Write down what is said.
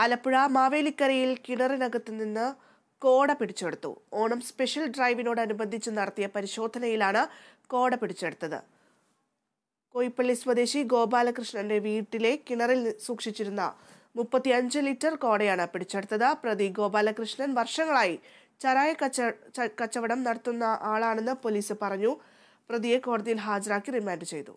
ആലപ്പുഴ മാവേലിക്കരയിൽ കിണറിനകത്ത് നിന്ന് കോട പിടിച്ചെടുത്തു ഓണം സ്പെഷ്യൽ ഡ്രൈവിനോടനുബന്ധിച്ച് നടത്തിയ പരിശോധനയിലാണ് കോട പിടിച്ചെടുത്തത് കോയിപ്പള്ളി സ്വദേശി ഗോപാലകൃഷ്ണന്റെ വീട്ടിലെ കിണറിൽ സൂക്ഷിച്ചിരുന്ന അഞ്ച് ലിറ്റർ കോടയാണ് പിടിച്ചെടുത്തത് പ്രതി ഗോപാലകൃഷ്ണൻ വർഷങ്ങളായി ചരായ കച്ച കച്ചവടം നടത്തുന്ന ആളാണെന്ന് പോലീസ് പറഞ്ഞു പ്രതിയെ കോടതിയിൽ ഹാജരാക്കി റിമാൻഡ് ചെയ്തു